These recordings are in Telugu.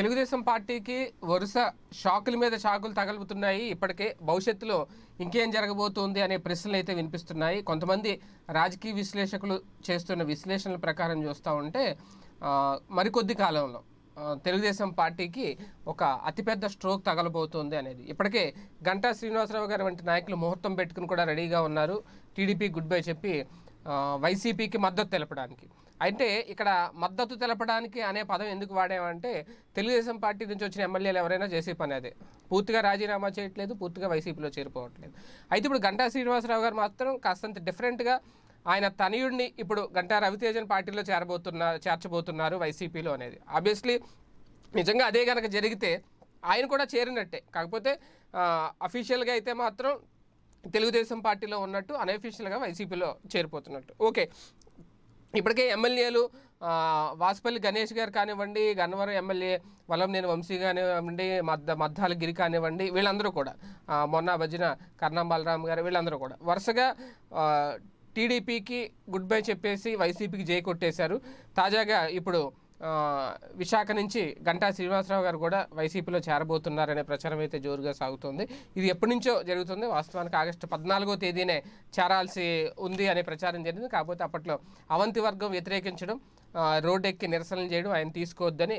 తెలుగుదేశం పార్టీకి వరుస షాకుల మీద షాకులు తగలుతున్నాయి ఇప్పటికే భవిష్యత్తులో ఇంకేం జరగబోతోంది అనే ప్రశ్నలు అయితే వినిపిస్తున్నాయి కొంతమంది రాజకీయ విశ్లేషకులు చేస్తున్న విశ్లేషణల ప్రకారం చూస్తూ ఉంటే మరికొద్ది కాలంలో తెలుగుదేశం పార్టీకి ఒక అతిపెద్ద స్ట్రోక్ తగలబోతోంది అనేది ఇప్పటికే గంటా శ్రీనివాసరావు గారు వంటి నాయకులు ముహూర్తం పెట్టుకుని కూడా రెడీగా ఉన్నారు టీడీపీ గుడ్ బై చెప్పి వైసీపీకి మద్దతు తెలపడానికి అయితే ఇక్కడ మద్దతు తెలపడానికి అనే పదం ఎందుకు వాడామంటే తెలుగుదేశం పార్టీ నుంచి వచ్చిన ఎమ్మెల్యేలు ఎవరైనా చేసే పని అదే పూర్తిగా రాజీనామా చేయట్లేదు పూర్తిగా వైసీపీలో చేరిపోవట్లేదు అయితే ఇప్పుడు గంటా శ్రీనివాసరావు గారు మాత్రం కాస్తంత డిఫరెంట్గా ఆయన తనయుడిని ఇప్పుడు గంటా రవితేజన్ పార్టీలో చేరబోతున్నా చేర్చబోతున్నారు వైసీపీలో అనేది ఆబ్వియస్లీ నిజంగా అదే కనుక జరిగితే ఆయన కూడా చేరినట్టే కాకపోతే అఫీషియల్గా అయితే మాత్రం తెలుగుదేశం పార్టీలో ఉన్నట్టు అనఫీషియల్గా వైసీపీలో చేరిపోతున్నట్టు ఓకే ఇప్పటికే ఎమ్మెల్యేలు వాసుపల్లి గణేష్ గారు కానివ్వండి గన్నవరం ఎమ్మెల్యే వలం నేను వంశీ కానివ్వండి మద్ద మద్దాల గిరి కానివ్వండి వీళ్ళందరూ కూడా మొన్న భజన కర్ణం బలరాం గారు వీళ్ళందరూ కూడా వరుసగా టీడీపీకి గుడ్ బై చెప్పేసి వైసీపీకి జై కొట్టేశారు తాజాగా ఇప్పుడు విశాఖ నుంచి గంటా శ్రీనివాసరావు గారు కూడా వైసీపీలో చేరబోతున్నారనే ప్రచారం అయితే జోరుగా సాగుతుంది ఇది ఎప్పటి నుంచో జరుగుతుంది వాస్తవానికి ఆగస్టు పద్నాలుగో తేదీనే చేరాల్సి ఉంది అనే ప్రచారం జరిగింది కాకపోతే అప్పట్లో అవంతి వర్గం వ్యతిరేకించడం రోడ్డెక్కి నిరసనలు చేయడం ఆయన తీసుకోవద్దని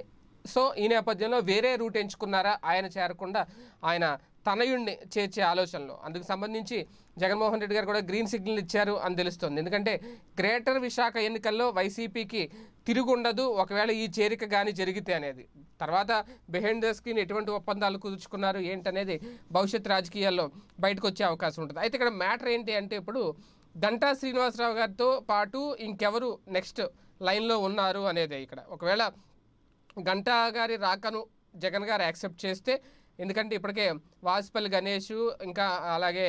సో ఈ నేపథ్యంలో వేరే రూట్ ఎంచుకున్నారా ఆయన చేరకుండా ఆయన తనయుణ్ణి చేర్చే ఆలోచనలో అందుకు సంబంధించి జగన్మోహన్ రెడ్డి గారు కూడా గ్రీన్ సిగ్నల్ ఇచ్చారు అని తెలుస్తుంది ఎందుకంటే గ్రేటర్ విశాఖ ఎన్నికల్లో వైసీపీకి తిరుగుండదు ఒకవేళ ఈ చేరిక కానీ జరిగితే అనేది తర్వాత బిహైండ్ ద స్క్రీన్ ఎటువంటి ఒప్పందాలు కుదుర్చుకున్నారు ఏంటనేది భవిష్యత్ రాజకీయాల్లో బయటకు వచ్చే అవకాశం ఉంటుంది అయితే ఇక్కడ మ్యాటర్ ఏంటి అంటే ఇప్పుడు దంటా శ్రీనివాసరావు గారితో పాటు ఇంకెవరు నెక్స్ట్ లైన్లో ఉన్నారు అనేది ఇక్కడ ఒకవేళ గంటా గారి రాకను జగన్ గారు యాక్సెప్ట్ చేస్తే ఎందుకంటే ఇప్పటికే వాసుపల్లి గణేష్ ఇంకా అలాగే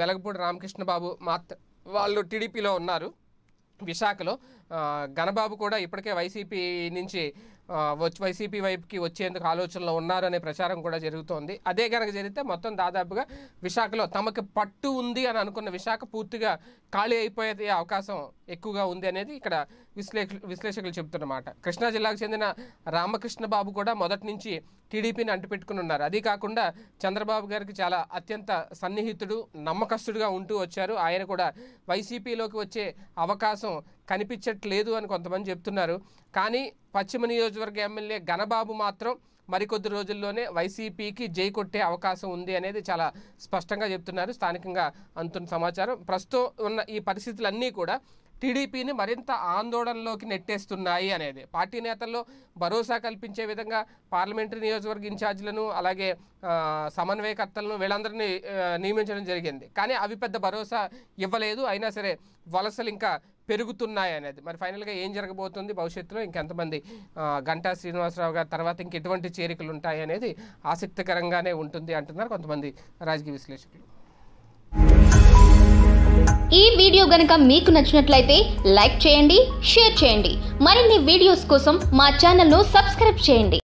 వెలగపూడి రామకృష్ణ బాబు మాత్ వాళ్ళు టీడీపీలో ఉన్నారు విశాఖలో ఘనబాబు కూడా ఇప్పటికే వైసీపీ నుంచి వచ్చి వైసీపీ వైపుకి వచ్చేందుకు ఆలోచనలో ఉన్నారనే ప్రచారం కూడా జరుగుతోంది అదే కనుక జరిగితే మొత్తం దాదాపుగా విశాఖలో తమకు పట్టు ఉంది అని అనుకున్న విశాఖ పూర్తిగా ఖాళీ అయిపోయే అవకాశం ఎక్కువగా ఉంది అనేది ఇక్కడ విశ్లేషకు విశ్లేషకులు చెబుతున్నమాట కృష్ణా జిల్లాకు చెందిన రామకృష్ణ బాబు కూడా మొదటి నుంచి టీడీపీని అంటుపెట్టుకుని ఉన్నారు అది కాకుండా చంద్రబాబు గారికి చాలా అత్యంత సన్నిహితుడు నమ్మకస్తుడుగా ఉంటూ వచ్చారు ఆయన కూడా వైసీపీలోకి వచ్చే అవకాశం కనిపించట్లేదు అని కొంతమంది చెప్తున్నారు కానీ పశ్చిమ నియోజకవర్గ ఎమ్మెల్యే ఘనబాబు మాత్రం మరికొద్ది రోజుల్లోనే వైసీపీకి జై కొట్టే అవకాశం ఉంది అనేది చాలా స్పష్టంగా చెప్తున్నారు స్థానికంగా అంతున్న సమాచారం ప్రస్తుతం ఉన్న ఈ పరిస్థితులన్నీ కూడా టీడీపీని మరింత ఆందోళనలోకి నెట్టేస్తున్నాయి అనేది పార్టీ నేతల్లో భరోసా కల్పించే విధంగా పార్లమెంటరీ నియోజకవర్గ ఇన్ఛార్జీలను అలాగే సమన్వయకర్తలను వీళ్ళందరినీ నియమించడం జరిగింది కానీ అవి పెద్ద భరోసా ఇవ్వలేదు అయినా సరే వలసలు ఇంకా పెరుగుతున్నాయి అనేది మరి ఫైనల్గా ఏం జరగబోతుంది భవిష్యత్తులో ఇంకెంతమంది గంటా శ్రీనివాసరావు గారు తర్వాత ఇంక ఎటువంటి చేరికలు ఉంటాయి అనేది ఆసక్తికరంగానే ఉంటుంది అంటున్నారు కొంతమంది రాజకీయ విశ్లేషకులు ఈ వీడియో గనక మీకు నచ్చినట్లయితే లైక్ చేయండి షేర్ చేయండి మరిన్ని వీడియోస్ కోసం మా ఛానల్ను సబ్స్క్రైబ్ చేయండి